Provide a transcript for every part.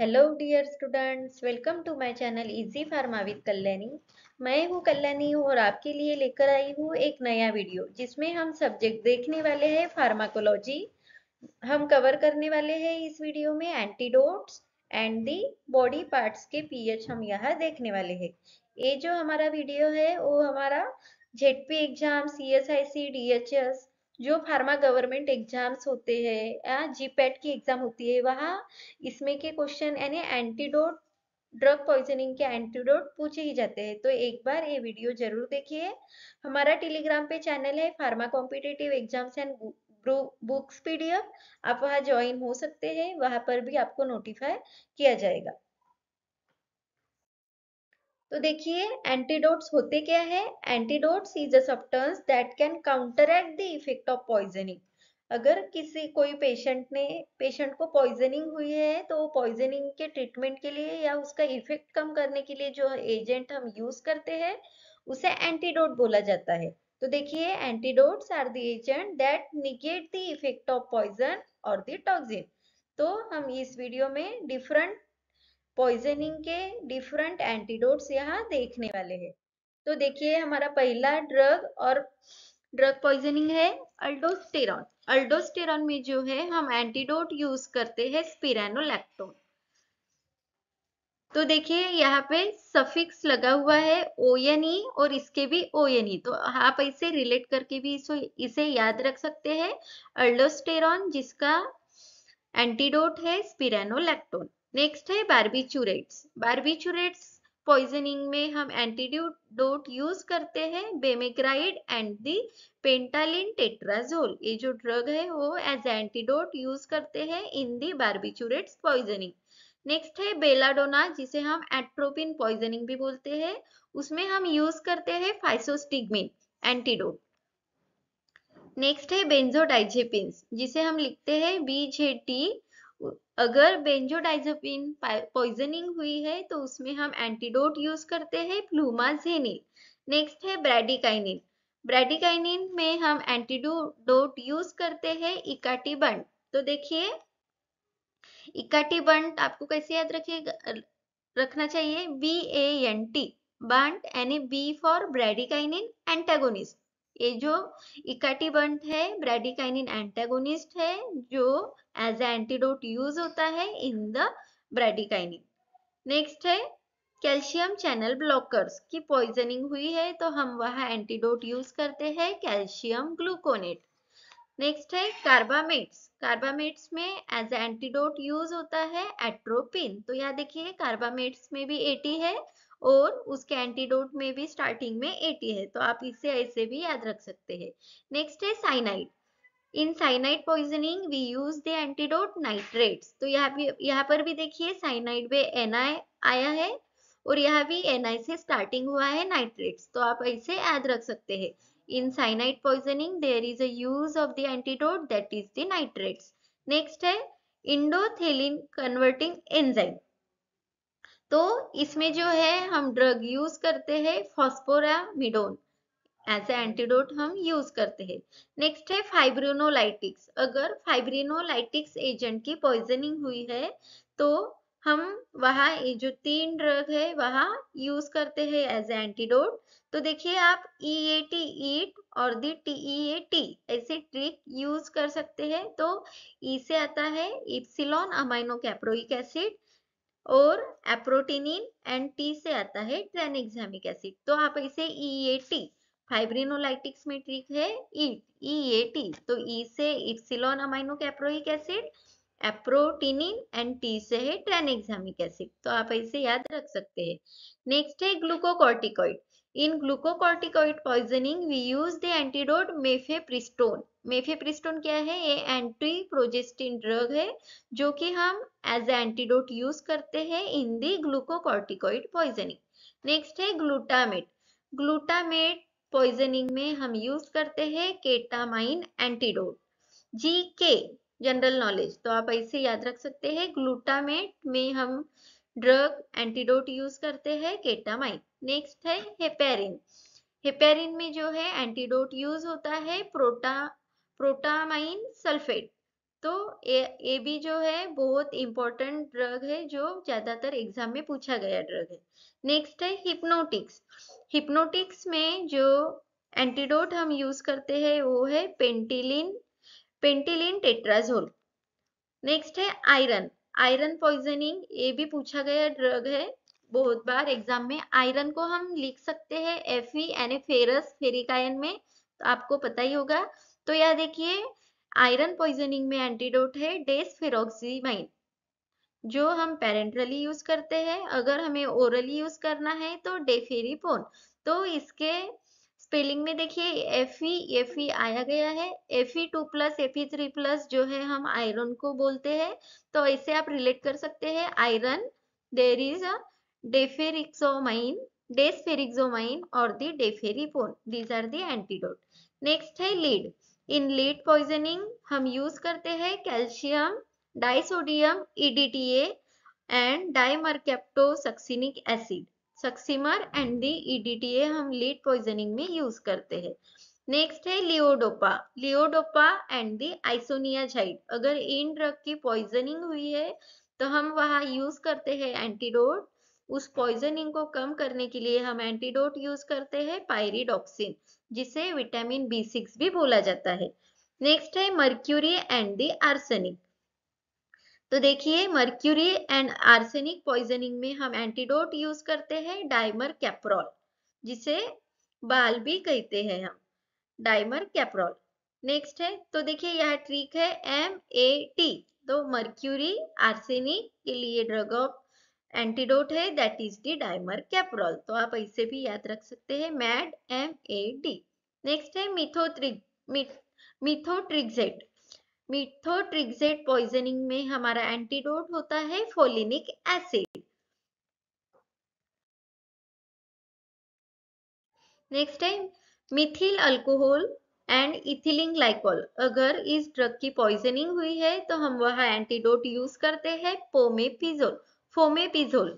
Hello dear students welcome to my channel easy pharma with Kalyani मैं हूँ कल्याणी और आपके लिए लेकर आई हूँ एक नया वीडियो जिसमें हम सब्जेक्ट देखने वाले हैं फार्माकोलॉजी हम कवर करने वाले हैं इस वीडियो में antidotes and the body parts के पीएच हम यहाँ देखने वाले है ये जो हमारा वीडियो है वो हमारा जेटपी exam C S I C D H S जो फार्मा गवर्नमेंट एग्जाम्स होते हैं या पैट e की एग्जाम होती है वहाँ इसमें के क्वेश्चन यानी एंटीडोट ड्रग पॉइजनिंग के एंटीडोट पूछे ही जाते हैं तो एक बार ये वीडियो जरूर देखिए हमारा टेलीग्राम पे चैनल है pharma competitive exams and books PDF आप वहाँ ज्वाइन हो सकते हैं वहाँ पर भी आपको नोटिफाई किया जाएगा तो देखिए एंटीडोट्स होते क्या है antidotes is a substance that can counteract the effect of poisoning अगर किसी कोई पेशेंट ने पेशेंट को पॉइजनिंग हुई है तो पॉइजनिंग के ट्रीटमेंट के लिए या उसका इफेक्ट कम करने के लिए जो एजेंट हम यूज करते हैं उसे एंटीडोट बोला जाता है तो देखिए antidotes are the agent that negate the effect of poison और द टॉक्सिन तो हम इस वीडियो में डिफरेंट पॉइजनिंग के डिफरेंट एंटीडोट्स यहाँ देखने वाले हैं तो देखिए हमारा पहला ड्रग और ड्रग पॉइजनिंग है अल्डोस्टेरॉन अल्डोस्टेरॉन में जो है हम एंटीडोट यूज करते हैं स्पिरेनोलैक्टोन तो देखिए यहाँ पे सफिक्स लगा हुआ है ओ एन ई और इसके भी ओ एन ई तो आप ऐसे रिलेट करके भी इसो, इसे याद रख सकते हैं अल्डोस्टेरॉन जिसका एंटीडोट है स्पिरानोलैक्टोन नेक्स्ट है बारबिचूरेट्स बारबिचूरेट्स पॉइजनिंग में हम एंटीडोट यूज करते हैं बेमेग्राइड एंड दी पेंटालिन टेट्राजोल ये जो ड्रग है वो एज एंटीडोट यूज करते हैं in the barbiturates poisoning next है बेलाडोना जिसे हम एट्रोपिन पॉइजनिंग भी बोलते हैं उसमें हम यूज करते हैं फाइसोस्टिग्मिन एंटीडोट नेक्स्ट है बेंजोडाइजेपिन जिसे हम लिखते हैं बीजेटी जे अगर बेंजोडाइजोपिन पॉइजनिंग हुई है तो उसमें हम एंटीडोट यूज करते हैं प्लूमाजेनिल नेक्स्ट है ब्रेडिकाइनिन ब्रेडिकाइनिन में हम एंटीडोट यूज करते हैं इकाटीबंड तो देखिए इकाटीबंड आपको कैसे याद रखिएगा रखना चाहिए बी ए एन टी बंट यानी बी फॉर ब्रेडिकाइनिन एंटेगोनिस्ट ये जो इकाटीबंड है ब्रेडिकाइनिन एंटेगोनिस्ट है जो एज एंटीडोट यूज होता है इन द ब्रेडिकाइनिक नेक्स्ट है कैल्शियम चैनल ब्लॉकर्स की पॉइजनिंग हुई है तो हम वह एंटीडोट यूज करते हैं कैल्शियम ग्लूकोनेट नेक्स्ट है कार्बामेट्स कार्बामेट्स में एज एंटीडोट यूज होता है एट्रोपिन तो यहाँ देखिए कार्बामेट्स में भी एटी है और उसके एंटीडोट में भी स्टार्टिंग में एटी है तो आप इसे ऐसे भी याद रख सकते हैं नेक्स्ट है cyanide in cyanide poisoning we use the antidote nitrates तो यहाँ यहाँ पर भी देखिए साइनाइड में एन आया है और यहाँ भी एन से स्टार्टिंग हुआ है नाइट्रेट्स तो आप ऐसे याद रख सकते हैं in cyanide poisoning there is as of the antidote that is the nitrates next है इंडोथेलिन कन्वर्टिंग एंजाइम तो इसमें जो है हम ड्रग यूज करते हैं फॉस्फोरामिडोन एज ए एंटीडोट हम यूज करते हैं नेक्स्ट है फाइब्रिनोलाइटिक्स अगर फाइब्रिनोलाइटिक्स एजेंट की पॉइजनिंग हुई है तो हम वहाँ जो तीन ड्रग है वहाँ यूज करते हैं एज ए एंटीडोट तो देखिए आप ई ए टी ईट और the T E A T ऐसे ट्रिक यूज कर सकते हैं तो ई e से आता है इप्सिलॉन अमाइनो कैप्रोइक एसिड और एप्रोटीनिन एंड टी से आता है ट्रेनिक्सामिक एसिड तो आप इसे ई ए टी फाइब्रिनोलाइटिक्स में ट्रिक है ईट ई ए e टी तो ई e से epsilon amino caproic acid aprotinin and T से है ट्रेनेक्सामिक एसिड तो आप ऐसे याद रख सकते हैं नेक्स्ट है glucocorticoid in glucocorticoid poisoning we use the antidote mifepristone mifepristone क्या है ये एंटी प्रोजेस्टिन ड्रग है जो कि हम एज ए एंटीडोट यूज करते हैं in the glucocorticoid poisoning next है ग्लूटामेट ग्लूटामेट पॉइजनिंग में हम यूज करते हैं केटामाइन एंटीडोट जी के जनरल नॉलेज तो आप ऐसे याद रख सकते हैं ग्लूटामेट में हम ड्रग एंटीडोट यूज करते हैं केटामाइन नेक्स्ट है हेपेरिन हेपेरिन में जो है एंटीडोट यूज होता है प्रोटा प्रोटामाइन सल्फेट तो ए ए बी जो है बहुत इंपॉर्टेंट ड्रग है जो ज्यादातर एग्जाम में पूछा गया ड्रग है नेक्स्ट है हिप्नोटिक्स हिप्नोटिक्स में जो एंटीडोट हम यूज करते हैं वो है पेंटिलिन पेंटिलिन टेट्राजोल नेक्स्ट है आयरन आयरन पॉइजनिंग ये भी पूछा गया ड्रग है बहुत बार एग्जाम में आयरन को हम लिख सकते हैं एफ एनिफेरस फेरस फेरिकायन में तो आपको पता ही होगा तो यह देखिए आयरन पॉइजनिंग में एंटीडोट है डेसफेरोक्सीमाइन जो हम पेरेंट्रली यूज करते हैं अगर हमें ओरली यूज करना है तो डेफेरीपोन तो इसके स्पेलिंग में देखिए एफ ई एफ ई आया गया है F E two plus F E three plus जो है हम आयरन को बोलते हैं तो इसे आप रिलेट कर सकते हैं iron there is a deferoxamine desferrioxamine और the deferiprone these are the antidote next है लीड इन लेट पॉइजनिंग हम यूज करते हैं calcium disodium EDTA and succinic acid succimer and the EDTA हम लेट पॉइजनिंग में यूज करते हैं next है लियोडोपा लियोडोपा एंड दी आइसोनियाजाइड अगर इन ड्रग की पॉइजनिंग हुई है तो हम वहां यूज करते हैं एंटीडोट उस पॉइजनिंग को कम करने के लिए हम एंटीडोट यूज करते हैं पायरिडॉक्सिन जिसे विटामिन बी सिक्स भी बोला जाता है नेक्स्ट है मर्क्यूरी एंड दी आर्सेनिक तो देखिए मर्क्यूरी एंड आर्सेनिक पॉइजनिंग में हम एंटीडोट यूज करते हैं डायमर कैप्रोल जिसे बाल भी कहते हैं हम डायमर कैप्रोल नेक्स्ट है तो देखिए यह ट्रिक है एम ए टी तो मर्क्यूरी आर्सेनिक के लिए ड्रग ऑफ एंटीडोट है that is the dimercaprol तो आप इसे भी याद रख सकते हैं mad M A D next है मिथोट्रिक मिथोट्रिक्सेट मिथोट्रिक्जेट पॉइजनिंग में हमारा एंटीडोट होता है फोलिनिक एसिड नेक्स्ट है methyl alcohol and ethylene glycol अगर इस ड्रग की पॉइजनिंग हुई है तो हम वह एंटीडोट यूज करते हैं पोमेपिजोल फोमेपिजोल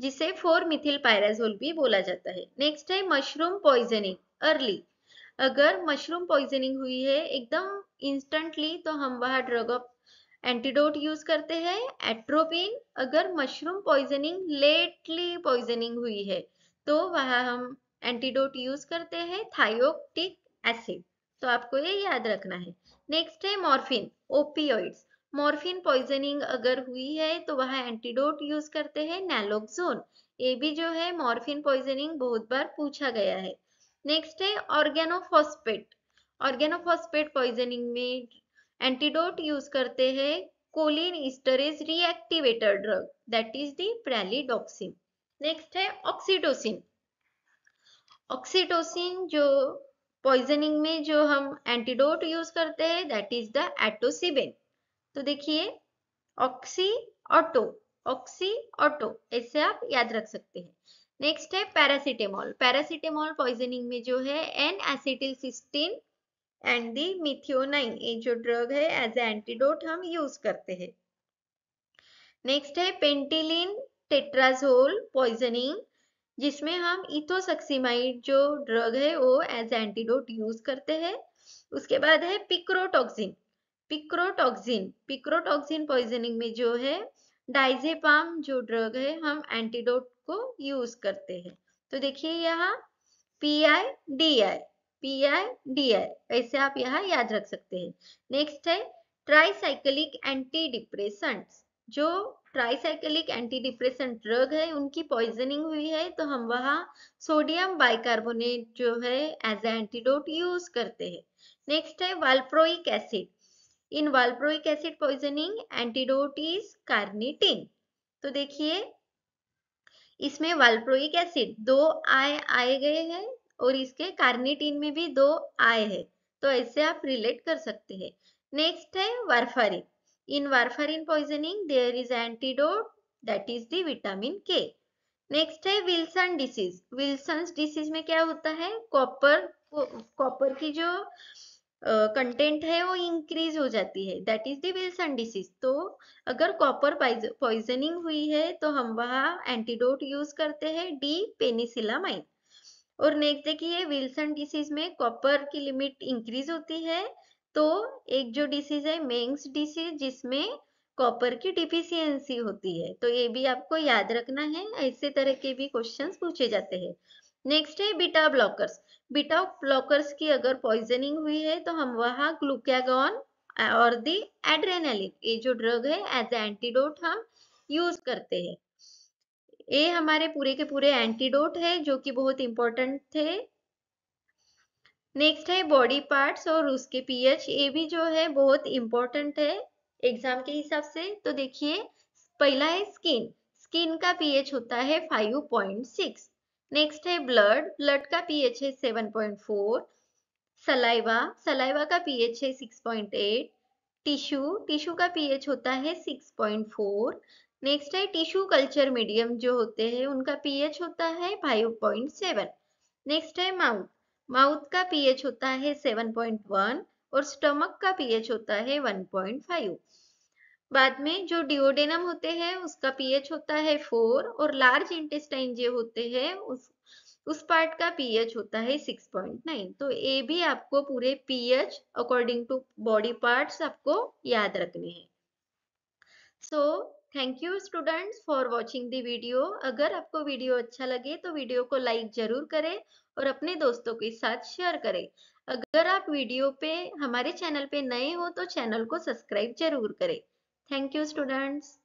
जिसे फोर मिथिल पायराजोल भी बोला जाता है नेक्स्ट है मशरूम पॉइजनिंग अर्ली अगर मशरूम पॉइजनिंग हुई है एकदम इंस्टेंटली तो हम वह ड्रग ऑफ एंटीडोट यूज करते हैं एट्रोपिन अगर मशरूम पॉइजनिंग लेटली पॉइजनिंग हुई है तो वह हम एंटीडोट यूज करते हैं थायोक्टिक एसिड तो आपको ये याद रखना है नेक्स्ट है मॉर्फिन ओपियोइड्स मॉर्फिन पॉइजनिंग अगर हुई है तो वह एंटीडोट यूज करते हैं नैलोक्सोन ये भी जो है मॉर्फिन पॉइजनिंग बहुत बार पूछा गया है नेक्स्ट है ऑर्गेनोफॉस्पेट ऑर्गेनोफॉस्पेट पॉइजनिंग में एंटीडोट यूज करते हैं cholinesterase reactivator drug that is pralidoxime next है ऑक्सीटोसिन ऑक्सीटोसिन जो पॉइजनिंग में जो हम एंटीडोट यूज करते हैं दैट इज द एटोसिबेन तो देखिए ऑक्सी ऑटो ऑक्सी ऑटो ऐसे आप याद रख सकते हैं नेक्स्ट है पैरासिटेमोल पैरासिटेमोल पॉइजनिंग में जो है N acetyl cysteine and the methionine ये जो ड्रग है एज एंटीडोट हम यूज करते हैं नेक्स्ट है पेंटिलिन टेट्राजोल पॉइजनिंग जिसमें हम इथोसक्सीमाइड जो ड्रग है वो एज एंटीडोट यूज करते हैं उसके बाद है पिक्रोटॉक्सिन पिक्रोटॉक्सिन पिक्रोटॉक्सिन पॉइजनिंग में जो है डाइजेपाम जो ड्रग है हम एंटीडोट को यूज करते हैं तो देखिए यहाँ P I D I P I D I ऐसे आप यहाँ याद रख सकते हैं नेक्स्ट है ट्राइसाइकलिक एंटी डिप्रेशंट जो ट्राइसाइकलिक एंटी डिप्रेशंट ड्रग है उनकी पॉइजनिंग हुई है तो हम वहाँ सोडियम बाइकार्बोनेट जो है एज ए एंटीडोट यूज करते हैं नेक्स्ट है valproic acid in valproic acid poisoning antidote is carnitine तो देखिए इसमें वाल्प्रोइक एसिड दो आय आए गए हैं और इसके कार्निटिन में भी दो आय है तो ऐसे आप रिलेट कर सकते हैं नेक्स्ट है warfarin in warfarin poisoning there is antidote that is the vitamin K next है विल्सन डिसीज विल्सन डिसीज में क्या होता है कॉपर कॉपर की जो कंटेंट है वो इंक्रीज हो जाती है दैट इज दिल्सन डिसीज तो अगर कॉपर पॉइजनिंग हुई है तो हम वहाँ एंटीडोट यूज करते हैं डी पेनिसिलामाइन और नेक्स्ट देखिए विल्सन डिसीज में कॉपर की लिमिट इंक्रीज होती है तो एक जो डिसीज है मेंग्स डिसीज जिसमें कॉपर की डिफिशियंसी होती है तो ये भी आपको याद रखना है ऐसे तरह के भी क्वेश्चंस पूछे जाते हैं नेक्स्ट है बीटा ब्लॉकर्स बीटा ब्लॉकर्स की अगर पॉइजनिंग हुई है तो हम वहां ग्लूकैगोन और दी एड्रेनालिन ये जो ड्रग है एज एंटीडोट हम यूज करते हैं ये हमारे पूरे के पूरे एंटीडोट है जो कि बहुत इंपॉर्टेंट थे नेक्स्ट है बॉडी पार्ट्स और उसके पीएच ये भी जो है बहुत इंपॉर्टेंट है एग्जाम के हिसाब से तो देखिए पहला है स्किन स्किन का पीएच होता है 5.6 नेक्स्ट है ब्लड ब्लड का पीएच है 7.4 सलाइवा सलाइवा का पीएच है 6.8 टिश्यू टिश्यू का पीएच होता है 6.4 नेक्स्ट है टिश्यू कल्चर मीडियम जो होते हैं उनका पीएच होता है 5.7 नेक्स्ट है माउथ माउथ का पीएच होता है 7.1 और स्टमक का पीएच होता है 1.5 बाद में जो डिओडेनम होते हैं उसका पीएच होता है फोर और लार्ज इंटेस्टाइन जो होते हैं उस उस पार्ट का पीएच होता है 6.9 तो ए भी आपको पूरे pH according to body parts आपको याद रखने हैं so thank you students for watching the video अगर आपको वीडियो अच्छा लगे तो वीडियो को लाइक जरूर करें और अपने दोस्तों के साथ शेयर करें अगर आप वीडियो पे हमारे चैनल पे नए हो तो चैनल को सब्सक्राइब जरूर करें Thank you, students.